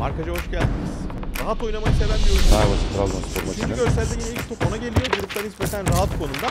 Markaja hoş geldiniz. Rahat oynamayı seven bir oyuncu. Merhaba Trabzonspor maçı. Şimdi görselde yine ilk top ona geliyor. Gruptan nispeten rahat konumda.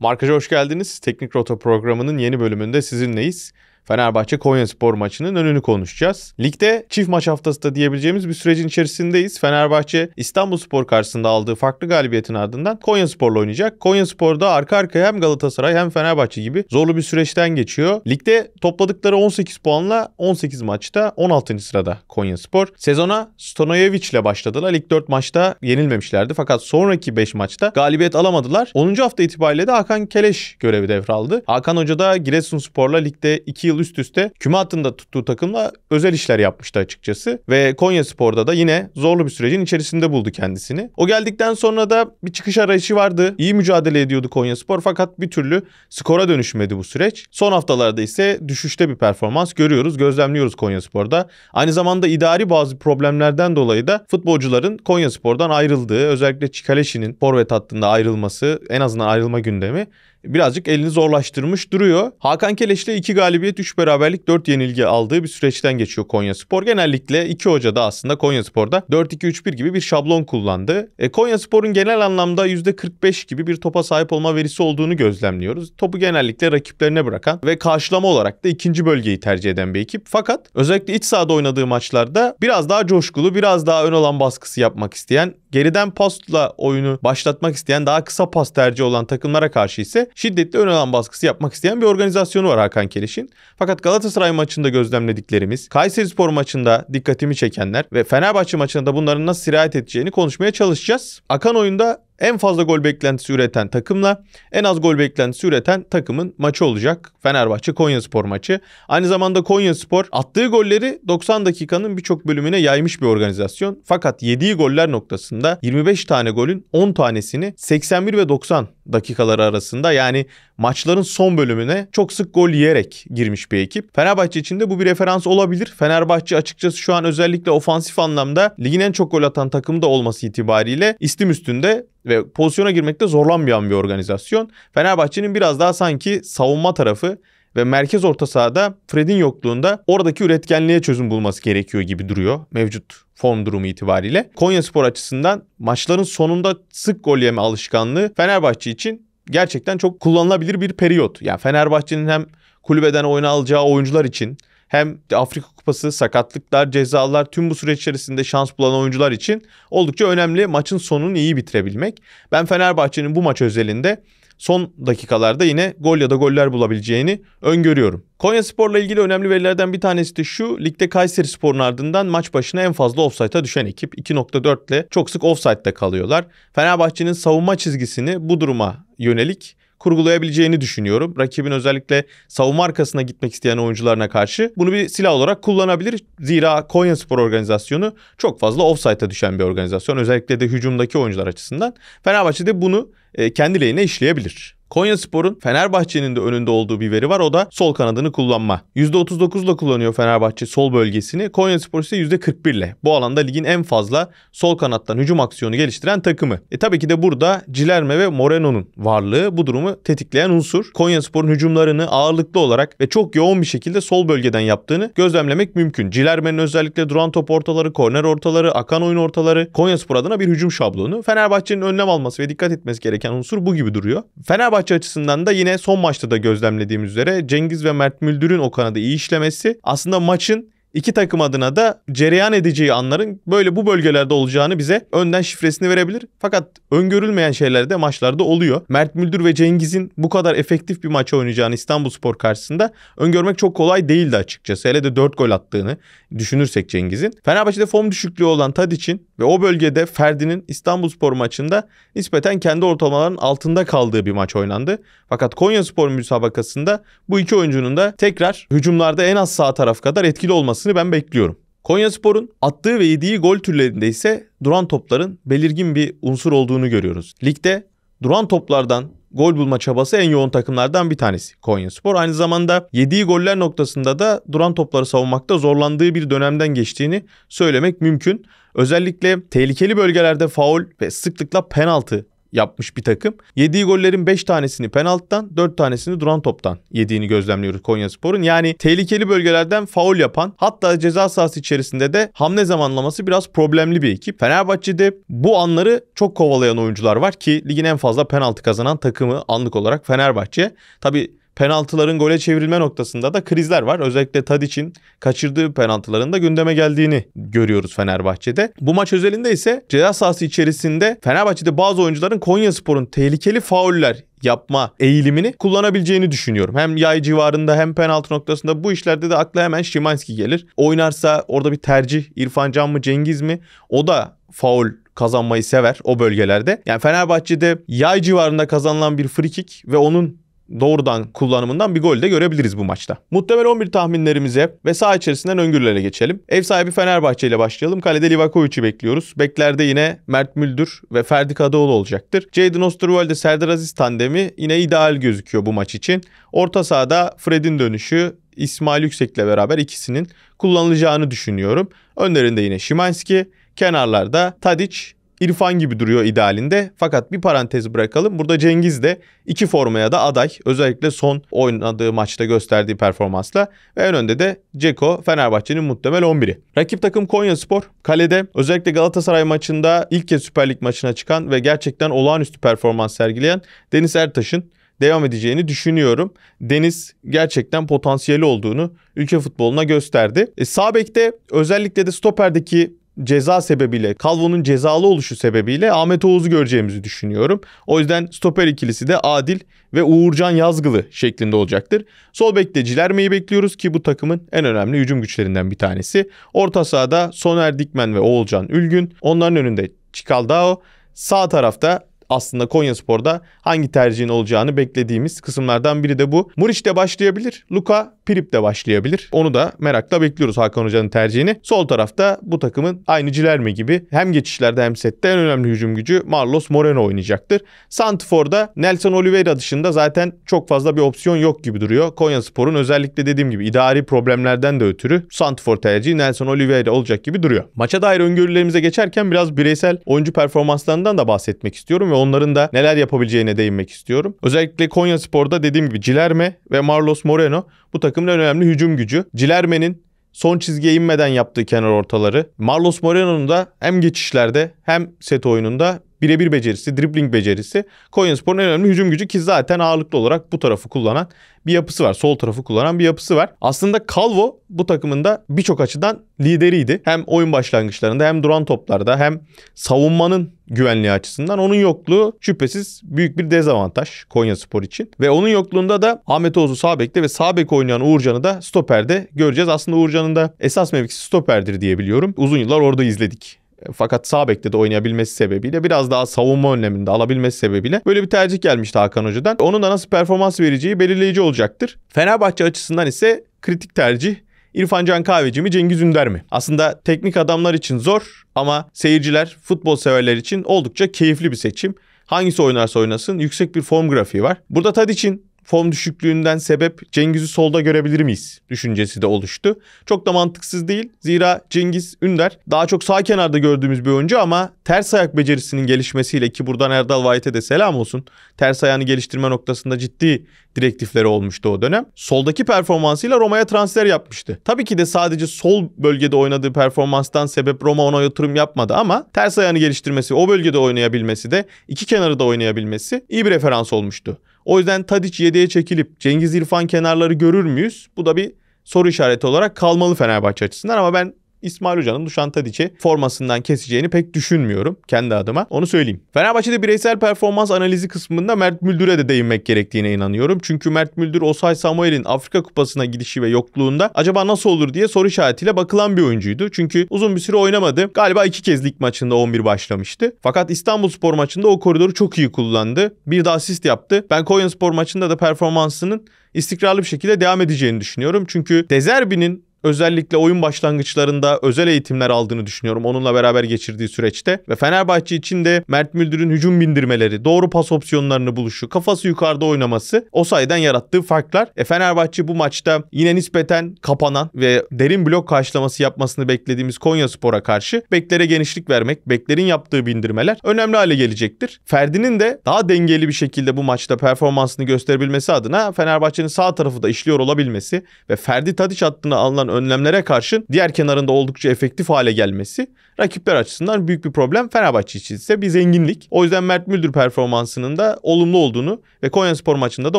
Markaja hoş geldiniz. Teknik Rota programının yeni bölümünde sizinleyiz. Fenerbahçe Konya Spor maçının önünü konuşacağız. Ligde çift maç haftası da diyebileceğimiz bir sürecin içerisindeyiz. Fenerbahçe İstanbul Spor karşısında aldığı farklı galibiyetin ardından Konya Sporla oynayacak. Konya Spor'da arka arkaya hem Galatasaray hem Fenerbahçe gibi zorlu bir süreçten geçiyor. Ligde topladıkları 18 puanla 18 maçta 16. sırada Konya Spor. Sezona ile başladılar. İlk 4 maçta yenilmemişlerdi fakat sonraki 5 maçta galibiyet alamadılar. 10. hafta itibariyle de Hakan Keleş görevi devraldı. Hakan Hoca da Giresun Spor'la ligde 2 yıl yıl üst üste küme hattında tuttuğu takımla özel işler yapmıştı açıkçası. Ve Konya Spor'da da yine zorlu bir sürecin içerisinde buldu kendisini. O geldikten sonra da bir çıkış arayışı vardı. İyi mücadele ediyordu Konya Spor fakat bir türlü skora dönüşmedi bu süreç. Son haftalarda ise düşüşte bir performans görüyoruz, gözlemliyoruz Konya Spor'da. Aynı zamanda idari bazı problemlerden dolayı da futbolcuların Konya Spor'dan ayrıldığı, özellikle Çikaleşi'nin forvet hattında ayrılması, en azından ayrılma gündemi birazcık elini zorlaştırmış duruyor. Hakan Keleş'le 2 galibiyet 3 beraberlik 4 yenilgi aldığı bir süreçten geçiyor Konya Spor. Genellikle iki hoca da aslında Konya Spor'da 4-2-3-1 gibi bir şablon kullandı. E, Konya Spor'un genel anlamda %45 gibi bir topa sahip olma verisi olduğunu gözlemliyoruz. Topu genellikle rakiplerine bırakan ve karşılama olarak da ikinci bölgeyi tercih eden bir ekip. Fakat özellikle iç sahada oynadığı maçlarda biraz daha coşkulu, biraz daha ön alan baskısı yapmak isteyen, geriden pasla oyunu başlatmak isteyen, daha kısa pas tercih olan takımlara karşı ise şiddetli ön alan baskısı yapmak isteyen bir organizasyonu var Hakan Keliş'in. Fakat Galatasaray maçında gözlemlediklerimiz, Kayserispor maçında dikkatimi çekenler ve Fenerbahçe maçında bunların nasıl sirayet edeceğini konuşmaya çalışacağız. Akan oyunda en fazla gol beklentisi üreten takımla en az gol beklentisi üreten takımın maçı olacak. Fenerbahçe Konyaspor maçı. Aynı zamanda Konyaspor attığı golleri 90 dakikanın birçok bölümüne yaymış bir organizasyon. Fakat yediği goller noktasında 25 tane golün 10 tanesini 81 ve 90 dakikaları arasında yani maçların son bölümüne çok sık gol yiyerek girmiş bir ekip. Fenerbahçe için de bu bir referans olabilir. Fenerbahçe açıkçası şu an özellikle ofansif anlamda ligin en çok gol atan takımı da olması itibariyle istim üstünde ve pozisyona girmekte zorlanmayan bir organizasyon. Fenerbahçe'nin biraz daha sanki savunma tarafı ve merkez orta sahada Fred'in yokluğunda oradaki üretkenliğe çözüm bulması gerekiyor gibi duruyor mevcut form durumu itibariyle. Konya Spor açısından maçların sonunda sık gol yeme alışkanlığı Fenerbahçe için gerçekten çok kullanılabilir bir periyot. Yani Fenerbahçe'nin hem kulübeden oyuna alacağı oyuncular için hem Afrika Kupası, sakatlıklar, cezalar tüm bu süreç içerisinde şans bulan oyuncular için oldukça önemli maçın sonunu iyi bitirebilmek. Ben Fenerbahçe'nin bu maç özelinde son dakikalarda yine gol ya da goller bulabileceğini öngörüyorum. Konya Spor'la ilgili önemli verilerden bir tanesi de şu. Ligde Kayseri Spor'un ardından maç başına en fazla offside'a düşen ekip. 2.4 ile çok sık offside'da kalıyorlar. Fenerbahçe'nin savunma çizgisini bu duruma yönelik kurgulayabileceğini düşünüyorum. Rakibin özellikle savunma arkasına gitmek isteyen oyuncularına karşı bunu bir silah olarak kullanabilir. Zira Konya Spor organizasyonu çok fazla offside'a düşen bir organizasyon. Özellikle de hücumdaki oyuncular açısından. Fenerbahçe de bunu e, kendi lehine işleyebilir. Konya Spor'un Fenerbahçe'nin de önünde olduğu bir veri var. O da sol kanadını kullanma. %39'la kullanıyor Fenerbahçe sol bölgesini. Konya Spor ise %41 ile. Bu alanda ligin en fazla sol kanattan hücum aksiyonu geliştiren takımı. E tabii ki de burada Cilerme ve Moreno'nun varlığı bu durumu tetikleyen unsur. Konya Spor'un hücumlarını ağırlıklı olarak ve çok yoğun bir şekilde sol bölgeden yaptığını gözlemlemek mümkün. Cilerme'nin özellikle duran top ortaları, korner ortaları, akan oyun ortaları Konya Spor adına bir hücum şablonu. Fenerbahçe'nin önlem alması ve dikkat etmesi gereken gereken unsur bu gibi duruyor. Fenerbahçe açısından da yine son maçta da gözlemlediğimiz üzere Cengiz ve Mert Müldür'ün o kanada iyi işlemesi aslında maçın iki takım adına da cereyan edeceği anların böyle bu bölgelerde olacağını bize önden şifresini verebilir. Fakat öngörülmeyen şeyler de maçlarda oluyor. Mert Müldür ve Cengiz'in bu kadar efektif bir maç oynayacağını İstanbul Spor karşısında öngörmek çok kolay değildi açıkçası. Hele de 4 gol attığını düşünürsek Cengiz'in. Fenerbahçe'de form düşüklüğü olan Tadiç'in ve o bölgede Ferdi'nin İstanbulspor maçında nispeten kendi ortalamaların altında kaldığı bir maç oynandı. Fakat Konyaspor müsabakasında bu iki oyuncunun da tekrar hücumlarda en az sağ taraf kadar etkili olmasını ben bekliyorum. Konyaspor'un attığı ve yediği gol türlerinde ise duran topların belirgin bir unsur olduğunu görüyoruz. Ligde duran toplardan gol bulma çabası en yoğun takımlardan bir tanesi Konya Spor. Aynı zamanda yediği goller noktasında da duran topları savunmakta zorlandığı bir dönemden geçtiğini söylemek mümkün. Özellikle tehlikeli bölgelerde faul ve sıklıkla penaltı yapmış bir takım. Yediği gollerin 5 tanesini penaltıdan, 4 tanesini duran toptan yediğini gözlemliyoruz Konyaspor'un. Yani tehlikeli bölgelerden faul yapan, hatta ceza sahası içerisinde de hamle zamanlaması biraz problemli bir ekip. Fenerbahçe'de bu anları çok kovalayan oyuncular var ki ligin en fazla penaltı kazanan takımı anlık olarak Fenerbahçe. Tabi penaltıların gole çevrilme noktasında da krizler var. Özellikle Tadiç'in kaçırdığı penaltıların da gündeme geldiğini görüyoruz Fenerbahçe'de. Bu maç özelinde ise ceza sahası içerisinde Fenerbahçe'de bazı oyuncuların Konyaspor'un tehlikeli fauller yapma eğilimini kullanabileceğini düşünüyorum. Hem yay civarında hem penaltı noktasında bu işlerde de akla hemen Şimanski gelir. Oynarsa orada bir tercih İrfan Can mı Cengiz mi? O da faul kazanmayı sever o bölgelerde. Yani Fenerbahçe'de yay civarında kazanılan bir frikik ve onun doğrudan kullanımından bir gol de görebiliriz bu maçta. Muhtemel 11 tahminlerimize ve sağ içerisinden öngörülere geçelim. Ev sahibi Fenerbahçe ile başlayalım. Kalede Livakovic'i bekliyoruz. Beklerde yine Mert Müldür ve Ferdi Kadıoğlu olacaktır. Jadon Osterwolde Serdar Aziz tandemi yine ideal gözüküyor bu maç için. Orta sahada Fred'in dönüşü İsmail Yüksek'le beraber ikisinin kullanılacağını düşünüyorum. Önlerinde yine Şimanski, kenarlarda Tadic İrfan gibi duruyor idealinde. Fakat bir parantez bırakalım. Burada Cengiz de iki formaya da aday. Özellikle son oynadığı maçta gösterdiği performansla. Ve en önde de Ceko Fenerbahçe'nin muhtemel 11'i. Rakip takım Konya Spor. Kalede özellikle Galatasaray maçında ilk kez Süper Lig maçına çıkan ve gerçekten olağanüstü performans sergileyen Deniz Ertaş'ın devam edeceğini düşünüyorum. Deniz gerçekten potansiyeli olduğunu ülke futboluna gösterdi. E, sağ bekte özellikle de stoperdeki ceza sebebiyle, Calvo'nun cezalı oluşu sebebiyle Ahmet Oğuz'u göreceğimizi düşünüyorum. O yüzden stoper ikilisi de Adil ve Uğurcan Yazgılı şeklinde olacaktır. Sol bekte Cilerme'yi bekliyoruz ki bu takımın en önemli hücum güçlerinden bir tanesi. Orta sahada Soner Dikmen ve Oğulcan Ülgün. Onların önünde Çikaldao. Sağ tarafta aslında Konyaspor'da hangi tercihin olacağını beklediğimiz kısımlardan biri de bu. Muriç de başlayabilir. Luka Pirip de başlayabilir. Onu da merakla bekliyoruz Hakan Hoca'nın tercihini. Sol tarafta bu takımın aynı Cilerme gibi hem geçişlerde hem sette en önemli hücum gücü Marlos Moreno oynayacaktır. Santifor'da Nelson Oliveira dışında zaten çok fazla bir opsiyon yok gibi duruyor. Konya Spor'un özellikle dediğim gibi idari problemlerden de ötürü Santifor tercihi Nelson Oliveira olacak gibi duruyor. Maça dair öngörülerimize geçerken biraz bireysel oyuncu performanslarından da bahsetmek istiyorum ve onların da neler yapabileceğine değinmek istiyorum. Özellikle Konya Spor'da dediğim gibi Cilerme ve Marlos Moreno bu takımın en önemli hücum gücü. Cilerme'nin son çizgiye inmeden yaptığı kenar ortaları. Marlos Moreno'nun da hem geçişlerde hem set oyununda birebir becerisi, dribbling becerisi Konyaspor'un en önemli hücum gücü ki zaten ağırlıklı olarak bu tarafı kullanan bir yapısı var. Sol tarafı kullanan bir yapısı var. Aslında Calvo bu takımında birçok açıdan lideriydi. Hem oyun başlangıçlarında hem duran toplarda hem savunmanın güvenliği açısından onun yokluğu şüphesiz büyük bir dezavantaj Konyaspor için. Ve onun yokluğunda da Ahmet Oğuz'u sağ bekte ve sağ bek oynayan Uğurcan'ı da stoperde göreceğiz. Aslında Uğurcan'ın da esas mevkisi stoperdir diye biliyorum. Uzun yıllar orada izledik fakat sağ bekte de oynayabilmesi sebebiyle biraz daha savunma önleminde alabilmesi sebebiyle böyle bir tercih gelmişti Hakan Hoca'dan. Onun da nasıl performans vereceği belirleyici olacaktır. Fenerbahçe açısından ise kritik tercih İrfan Can Kahveci mi Cengiz Ünder mi? Aslında teknik adamlar için zor ama seyirciler, futbol severler için oldukça keyifli bir seçim. Hangisi oynarsa oynasın yüksek bir form grafiği var. Burada Tadiç'in form düşüklüğünden sebep Cengiz'i solda görebilir miyiz düşüncesi de oluştu. Çok da mantıksız değil. Zira Cengiz Ünder daha çok sağ kenarda gördüğümüz bir oyuncu ama ters ayak becerisinin gelişmesiyle ki buradan Erdal Vahit'e de selam olsun. Ters ayağını geliştirme noktasında ciddi direktifleri olmuştu o dönem. Soldaki performansıyla Roma'ya transfer yapmıştı. Tabii ki de sadece sol bölgede oynadığı performanstan sebep Roma ona yatırım yapmadı ama ters ayağını geliştirmesi, o bölgede oynayabilmesi de iki kenarı da oynayabilmesi iyi bir referans olmuştu. O yüzden Tadic yediye çekilip Cengiz İrfan kenarları görür müyüz? Bu da bir soru işareti olarak kalmalı Fenerbahçe açısından ama ben İsmail Hoca'nın Dušan Tadić'i formasından keseceğini pek düşünmüyorum kendi adıma. Onu söyleyeyim. Fenerbahçe'de bireysel performans analizi kısmında Mert Müldür'e de değinmek gerektiğine inanıyorum. Çünkü Mert Müldür Osay Samuel'in Afrika Kupası'na gidişi ve yokluğunda acaba nasıl olur diye soru işaretiyle bakılan bir oyuncuydu. Çünkü uzun bir süre oynamadı. Galiba iki kez lig maçında 11 başlamıştı. Fakat İstanbul Spor maçında o koridoru çok iyi kullandı. Bir de asist yaptı. Ben Konya Spor maçında da performansının istikrarlı bir şekilde devam edeceğini düşünüyorum. Çünkü Dezerbi'nin özellikle oyun başlangıçlarında özel eğitimler aldığını düşünüyorum onunla beraber geçirdiği süreçte. Ve Fenerbahçe için de Mert Müldür'ün hücum bindirmeleri, doğru pas opsiyonlarını buluşu, kafası yukarıda oynaması o sayeden yarattığı farklar. E Fenerbahçe bu maçta yine nispeten kapanan ve derin blok karşılaması yapmasını beklediğimiz Konya Spor'a karşı beklere genişlik vermek, beklerin yaptığı bindirmeler önemli hale gelecektir. Ferdi'nin de daha dengeli bir şekilde bu maçta performansını gösterebilmesi adına Fenerbahçe'nin sağ tarafı da işliyor olabilmesi ve Ferdi Tadiç hattına alınan alınan önlemlere karşın diğer kenarında oldukça efektif hale gelmesi rakipler açısından büyük bir problem. Fenerbahçe için ise bir zenginlik. O yüzden Mert Müldür performansının da olumlu olduğunu ve Konyaspor maçında da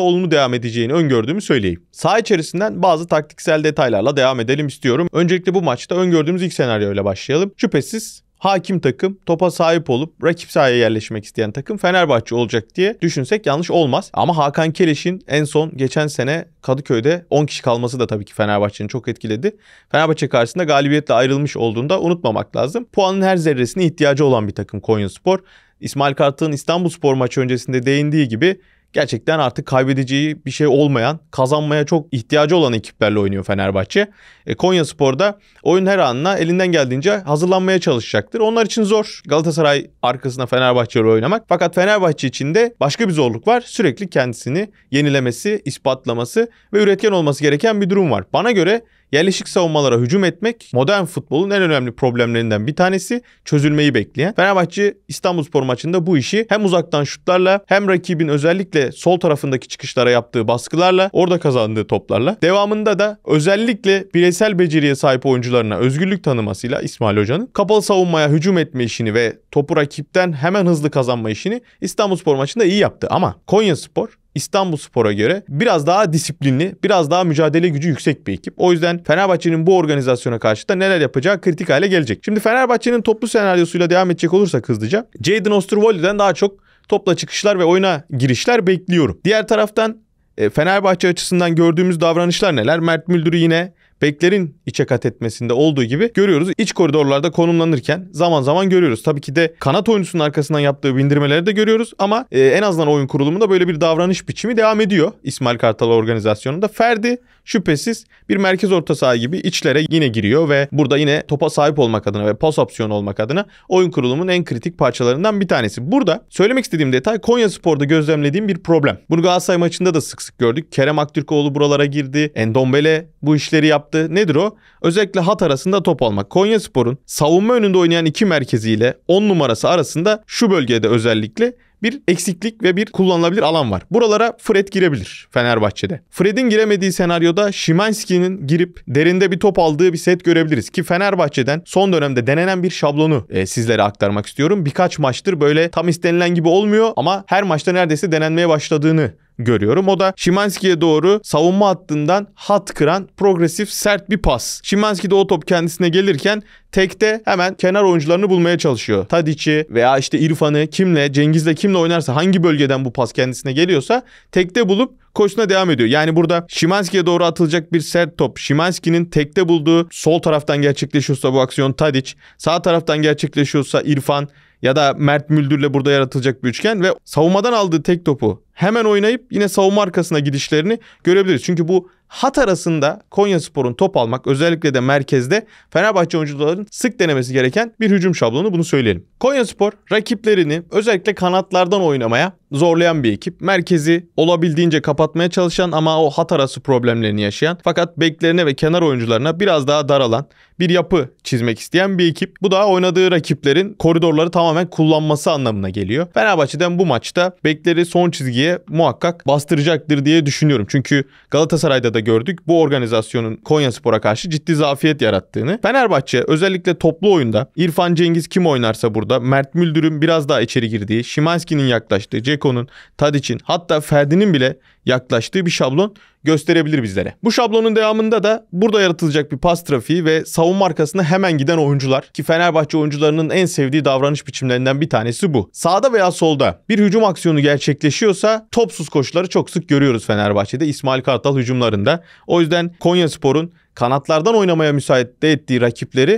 olumlu devam edeceğini öngördüğümü söyleyeyim. Saha içerisinden bazı taktiksel detaylarla devam edelim istiyorum. Öncelikle bu maçta öngördüğümüz ilk senaryoyla başlayalım. Şüphesiz hakim takım, topa sahip olup rakip sahaya yerleşmek isteyen takım Fenerbahçe olacak diye düşünsek yanlış olmaz. Ama Hakan Keleş'in en son geçen sene Kadıköy'de 10 kişi kalması da tabii ki Fenerbahçe'nin çok etkiledi. Fenerbahçe karşısında galibiyetle ayrılmış olduğunda unutmamak lazım. Puanın her zerresine ihtiyacı olan bir takım Konyaspor. İsmail Kartal'ın İstanbul Spor maçı öncesinde değindiği gibi gerçekten artık kaybedeceği bir şey olmayan, kazanmaya çok ihtiyacı olan ekiplerle oynuyor Fenerbahçe. E, Konya Spor'da oyun her anına elinden geldiğince hazırlanmaya çalışacaktır. Onlar için zor Galatasaray arkasında Fenerbahçe ile oynamak. Fakat Fenerbahçe için de başka bir zorluk var. Sürekli kendisini yenilemesi, ispatlaması ve üretken olması gereken bir durum var. Bana göre Yerleşik savunmalara hücum etmek modern futbolun en önemli problemlerinden bir tanesi çözülmeyi bekleyen. Fenerbahçe İstanbulspor maçında bu işi hem uzaktan şutlarla hem rakibin özellikle sol tarafındaki çıkışlara yaptığı baskılarla orada kazandığı toplarla. Devamında da özellikle bireysel beceriye sahip oyuncularına özgürlük tanımasıyla İsmail Hoca'nın kapalı savunmaya hücum etme işini ve topu rakipten hemen hızlı kazanma işini İstanbulspor maçında iyi yaptı ama Konyaspor İstanbul Spor'a göre biraz daha disiplinli, biraz daha mücadele gücü yüksek bir ekip. O yüzden Fenerbahçe'nin bu organizasyona karşı da neler yapacağı kritik hale gelecek. Şimdi Fenerbahçe'nin toplu senaryosuyla devam edecek olursa hızlıca. Jadon Osterwolde'den daha çok topla çıkışlar ve oyuna girişler bekliyorum. Diğer taraftan e, Fenerbahçe açısından gördüğümüz davranışlar neler? Mert Müldür'ü yine beklerin içe kat etmesinde olduğu gibi görüyoruz. İç koridorlarda konumlanırken zaman zaman görüyoruz. Tabii ki de kanat oyuncusunun arkasından yaptığı bindirmeleri de görüyoruz ama e, en azından oyun kurulumunda böyle bir davranış biçimi devam ediyor İsmail Kartal organizasyonunda. Ferdi şüphesiz bir merkez orta saha gibi içlere yine giriyor ve burada yine topa sahip olmak adına ve pas opsiyonu olmak adına oyun kurulumun en kritik parçalarından bir tanesi. Burada söylemek istediğim detay Konya Spor'da gözlemlediğim bir problem. Bunu Galatasaray maçında da sık sık gördük. Kerem Aktürkoğlu buralara girdi. Endombele bu işleri yaptı yaptı. Nedir o? Özellikle hat arasında top almak. Konya Spor'un savunma önünde oynayan iki merkeziyle 10 numarası arasında şu bölgede özellikle bir eksiklik ve bir kullanılabilir alan var. Buralara Fred girebilir Fenerbahçe'de. Fred'in giremediği senaryoda Şimanski'nin girip derinde bir top aldığı bir set görebiliriz. Ki Fenerbahçe'den son dönemde denenen bir şablonu e, sizlere aktarmak istiyorum. Birkaç maçtır böyle tam istenilen gibi olmuyor ama her maçta neredeyse denenmeye başladığını görüyorum. O da Şimanski'ye doğru savunma hattından hat kıran progresif sert bir pas. Şimanski de o top kendisine gelirken tekte hemen kenar oyuncularını bulmaya çalışıyor. Tadiç'i veya işte İrfan'ı kimle, Cengiz'le kimle oynarsa hangi bölgeden bu pas kendisine geliyorsa tekte bulup koşuna devam ediyor. Yani burada Şimanski'ye doğru atılacak bir sert top. Şimanski'nin tekte bulduğu sol taraftan gerçekleşiyorsa bu aksiyon Tadiç, sağ taraftan gerçekleşiyorsa İrfan, ya da Mert Müldür'le burada yaratılacak bir üçgen ve savunmadan aldığı tek topu hemen oynayıp yine savunma arkasına gidişlerini görebiliriz. Çünkü bu Hat arasında Konya Spor'un top almak özellikle de merkezde Fenerbahçe oyuncuların sık denemesi gereken bir hücum şablonu bunu söyleyelim. Konya Spor rakiplerini özellikle kanatlardan oynamaya zorlayan bir ekip. Merkezi olabildiğince kapatmaya çalışan ama o hat arası problemlerini yaşayan fakat beklerine ve kenar oyuncularına biraz daha daralan bir yapı çizmek isteyen bir ekip. Bu da oynadığı rakiplerin koridorları tamamen kullanması anlamına geliyor. Fenerbahçe'den bu maçta bekleri son çizgiye muhakkak bastıracaktır diye düşünüyorum. Çünkü Galatasaray'da da maçlarda gördük bu organizasyonun Konyaspor'a karşı ciddi zafiyet yarattığını. Fenerbahçe özellikle toplu oyunda İrfan Cengiz kim oynarsa burada Mert Müldür'ün biraz daha içeri girdiği, Şimanski'nin yaklaştığı, Ceko'nun, Tadiç'in hatta Ferdi'nin bile yaklaştığı bir şablon gösterebilir bizlere. Bu şablonun devamında da burada yaratılacak bir pas trafiği ve savunma arkasında hemen giden oyuncular ki Fenerbahçe oyuncularının en sevdiği davranış biçimlerinden bir tanesi bu. Sağda veya solda bir hücum aksiyonu gerçekleşiyorsa topsuz koşuları çok sık görüyoruz Fenerbahçe'de İsmail Kartal hücumlarında. O yüzden Konyaspor'un kanatlardan oynamaya müsaade ettiği rakipleri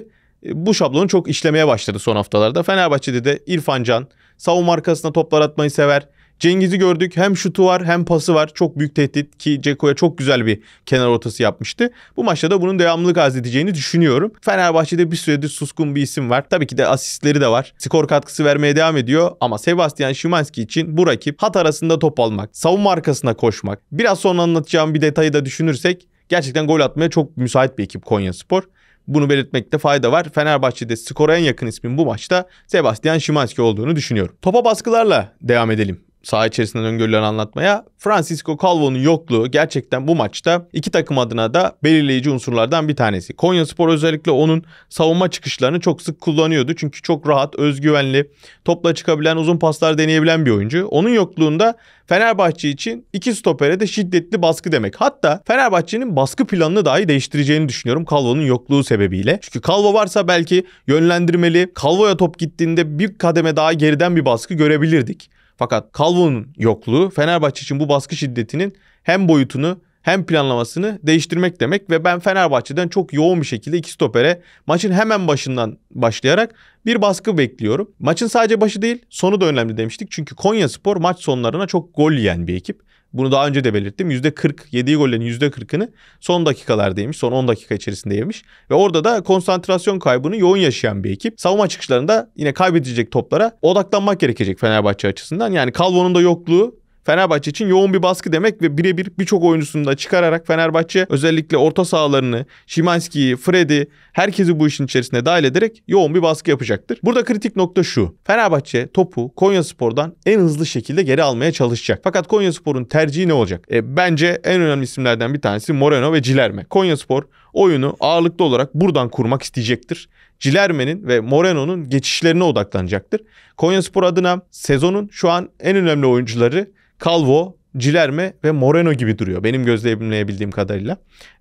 e, bu şablonu çok işlemeye başladı son haftalarda. Fenerbahçe'de de İrfan Can savunma arkasına toplar atmayı sever. Cengiz'i gördük. Hem şutu var hem pası var. Çok büyük tehdit ki Ceko'ya çok güzel bir kenar ortası yapmıştı. Bu maçta da bunun devamlılık arz edeceğini düşünüyorum. Fenerbahçe'de bir süredir suskun bir isim var. Tabii ki de asistleri de var. Skor katkısı vermeye devam ediyor ama Sebastian Szymanski için bu rakip hat arasında top almak, savunma arkasına koşmak. Biraz sonra anlatacağım bir detayı da düşünürsek gerçekten gol atmaya çok müsait bir ekip Konya Spor. Bunu belirtmekte fayda var. Fenerbahçe'de skora en yakın ismin bu maçta Sebastian Szymanski olduğunu düşünüyorum. Topa baskılarla devam edelim saha içerisinden öngörüleri anlatmaya. Francisco Calvo'nun yokluğu gerçekten bu maçta iki takım adına da belirleyici unsurlardan bir tanesi. Konya Spor özellikle onun savunma çıkışlarını çok sık kullanıyordu. Çünkü çok rahat, özgüvenli, topla çıkabilen, uzun paslar deneyebilen bir oyuncu. Onun yokluğunda Fenerbahçe için iki stopere de şiddetli baskı demek. Hatta Fenerbahçe'nin baskı planını dahi değiştireceğini düşünüyorum Calvo'nun yokluğu sebebiyle. Çünkü Calvo varsa belki yönlendirmeli. Calvo'ya top gittiğinde bir kademe daha geriden bir baskı görebilirdik. Fakat Calvo'nun yokluğu Fenerbahçe için bu baskı şiddetinin hem boyutunu hem planlamasını değiştirmek demek ve ben Fenerbahçe'den çok yoğun bir şekilde iki stopere maçın hemen başından başlayarak bir baskı bekliyorum. Maçın sadece başı değil sonu da önemli demiştik. Çünkü Konya Spor maç sonlarına çok gol yiyen bir ekip. Bunu daha önce de belirttim. %40 yediği gollerin %40'ını son dakikalarda yemiş. Son 10 dakika içerisinde yemiş. Ve orada da konsantrasyon kaybını yoğun yaşayan bir ekip. Savunma çıkışlarında yine kaybedecek toplara odaklanmak gerekecek Fenerbahçe açısından. Yani Calvo'nun da yokluğu Fenerbahçe için yoğun bir baskı demek ve birebir birçok oyuncusunu da çıkararak Fenerbahçe özellikle orta sahalarını, Şimanski'yi, Fred'i herkesi bu işin içerisine dahil ederek yoğun bir baskı yapacaktır. Burada kritik nokta şu. Fenerbahçe topu Konyaspor'dan en hızlı şekilde geri almaya çalışacak. Fakat Konyaspor'un tercihi ne olacak? E, bence en önemli isimlerden bir tanesi Moreno ve Cilerme. Konyaspor oyunu ağırlıklı olarak buradan kurmak isteyecektir. Cilerme'nin ve Moreno'nun geçişlerine odaklanacaktır. Konyaspor adına sezonun şu an en önemli oyuncuları Calvo, Cilerme ve Moreno gibi duruyor. Benim gözlemleyebildiğim kadarıyla.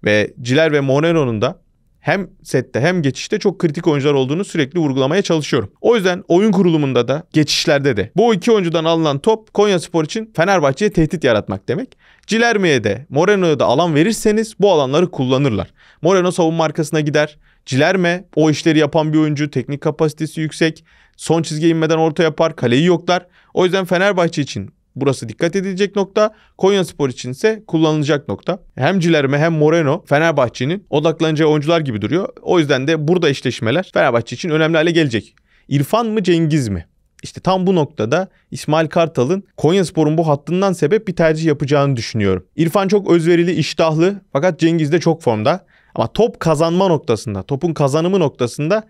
Ve Ciler ve Moreno'nun da hem sette hem geçişte çok kritik oyuncular olduğunu sürekli vurgulamaya çalışıyorum. O yüzden oyun kurulumunda da geçişlerde de bu iki oyuncudan alınan top Konya Spor için Fenerbahçe'ye tehdit yaratmak demek. Cilerme'ye de Moreno'ya da alan verirseniz bu alanları kullanırlar. Moreno savunma arkasına gider. Cilerme o işleri yapan bir oyuncu. Teknik kapasitesi yüksek. Son çizgiye inmeden orta yapar. Kaleyi yoklar. O yüzden Fenerbahçe için Burası dikkat edilecek nokta. Konya Spor için ise kullanılacak nokta. Hem Cilerme hem Moreno Fenerbahçe'nin odaklanacağı oyuncular gibi duruyor. O yüzden de burada eşleşmeler Fenerbahçe için önemli hale gelecek. İrfan mı Cengiz mi? İşte tam bu noktada İsmail Kartal'ın Konyaspor'un bu hattından sebep bir tercih yapacağını düşünüyorum. İrfan çok özverili, iştahlı fakat Cengiz de çok formda. Ama top kazanma noktasında, topun kazanımı noktasında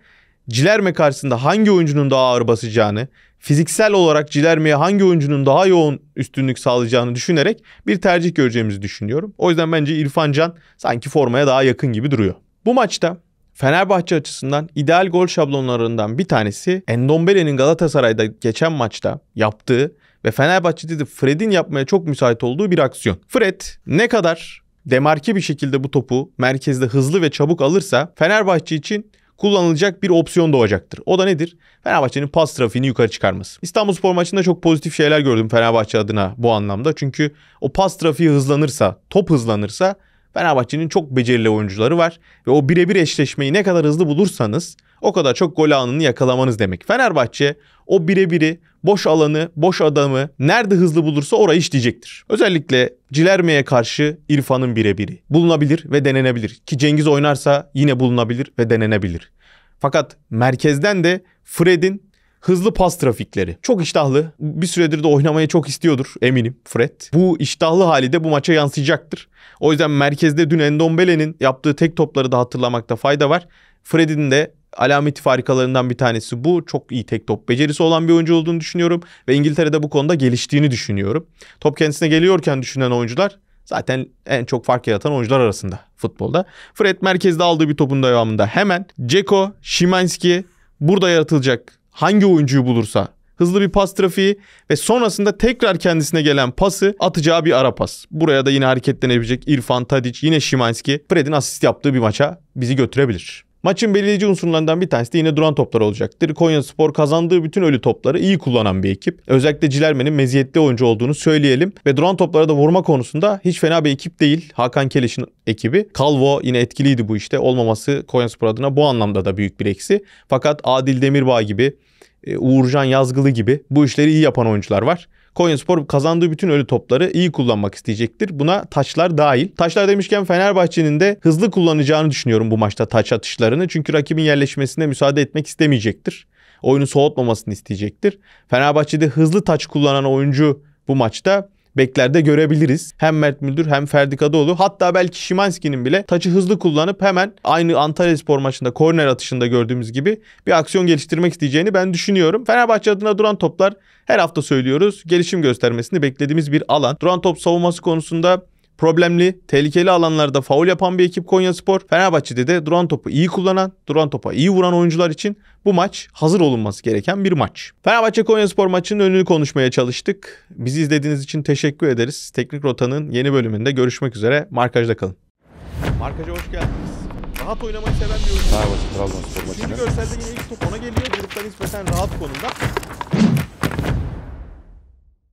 Cilerme karşısında hangi oyuncunun daha ağır basacağını, fiziksel olarak Cilerme'ye hangi oyuncunun daha yoğun üstünlük sağlayacağını düşünerek bir tercih göreceğimizi düşünüyorum. O yüzden bence İrfan Can sanki formaya daha yakın gibi duruyor. Bu maçta Fenerbahçe açısından ideal gol şablonlarından bir tanesi Endombele'nin Galatasaray'da geçen maçta yaptığı ve Fenerbahçe'de de Fred'in yapmaya çok müsait olduğu bir aksiyon. Fred ne kadar demarke bir şekilde bu topu merkezde hızlı ve çabuk alırsa Fenerbahçe için kullanılacak bir opsiyon doğacaktır. O da nedir? Fenerbahçe'nin pas trafiğini yukarı çıkarması. İstanbul Spor maçında çok pozitif şeyler gördüm Fenerbahçe adına bu anlamda. Çünkü o pas trafiği hızlanırsa, top hızlanırsa Fenerbahçe'nin çok becerili oyuncuları var. Ve o birebir eşleşmeyi ne kadar hızlı bulursanız o kadar çok gol anını yakalamanız demek. Fenerbahçe o birebiri, boş alanı, boş adamı nerede hızlı bulursa orayı işleyecektir. Özellikle Cilerme'ye karşı İrfan'ın birebiri. Bulunabilir ve denenebilir. Ki Cengiz oynarsa yine bulunabilir ve denenebilir. Fakat merkezden de Fred'in hızlı pas trafikleri. Çok iştahlı. Bir süredir de oynamayı çok istiyordur eminim Fred. Bu iştahlı hali de bu maça yansıyacaktır. O yüzden merkezde dün Endombele'nin yaptığı tek topları da hatırlamakta fayda var. Fred'in de alameti farikalarından bir tanesi bu. Çok iyi tek top becerisi olan bir oyuncu olduğunu düşünüyorum. Ve İngiltere'de bu konuda geliştiğini düşünüyorum. Top kendisine geliyorken düşünen oyuncular Zaten en çok fark yaratan oyuncular arasında futbolda. Fred merkezde aldığı bir topun devamında hemen Ceko, Şimanski burada yaratılacak hangi oyuncuyu bulursa hızlı bir pas trafiği ve sonrasında tekrar kendisine gelen pası atacağı bir ara pas. Buraya da yine hareketlenebilecek İrfan Tadic, yine Şimanski Fred'in asist yaptığı bir maça bizi götürebilir. Maçın belirleyici unsurlarından bir tanesi de yine duran toplar olacaktır. Konya Spor kazandığı bütün ölü topları iyi kullanan bir ekip. Özellikle Cilerme'nin meziyetli oyuncu olduğunu söyleyelim. Ve duran toplara da vurma konusunda hiç fena bir ekip değil. Hakan Keleş'in ekibi. Kalvo yine etkiliydi bu işte. Olmaması Konya Spor adına bu anlamda da büyük bir eksi. Fakat Adil Demirbağ gibi, e, Uğurcan Yazgılı gibi bu işleri iyi yapan oyuncular var. Konyaspor kazandığı bütün ölü topları iyi kullanmak isteyecektir. Buna taçlar dahil. Taçlar demişken Fenerbahçe'nin de hızlı kullanacağını düşünüyorum bu maçta taç atışlarını. Çünkü rakibin yerleşmesine müsaade etmek istemeyecektir. Oyunu soğutmamasını isteyecektir. Fenerbahçe'de hızlı taç kullanan oyuncu bu maçta beklerde görebiliriz. Hem Mert Müldür hem Ferdi Kadıoğlu. Hatta belki Şimanski'nin bile taçı hızlı kullanıp hemen aynı Antalya Spor maçında korner atışında gördüğümüz gibi bir aksiyon geliştirmek isteyeceğini ben düşünüyorum. Fenerbahçe adına duran toplar her hafta söylüyoruz. Gelişim göstermesini beklediğimiz bir alan. Duran top savunması konusunda problemli, tehlikeli alanlarda faul yapan bir ekip Konyaspor. Fenerbahçe'de de duran topu iyi kullanan, duran topa iyi vuran oyuncular için bu maç hazır olunması gereken bir maç. Fenerbahçe Konyaspor maçının önünü konuşmaya çalıştık. Bizi izlediğiniz için teşekkür ederiz. Teknik Rota'nın yeni bölümünde görüşmek üzere. Markajda kalın. Markaja hoş geldiniz. Rahat oynamayı seven bir oyuncu. Fenerbahçe Trabzonspor maçı. Şimdi görselde yine ilk top ona geliyor. Gruptan nispeten rahat konumda.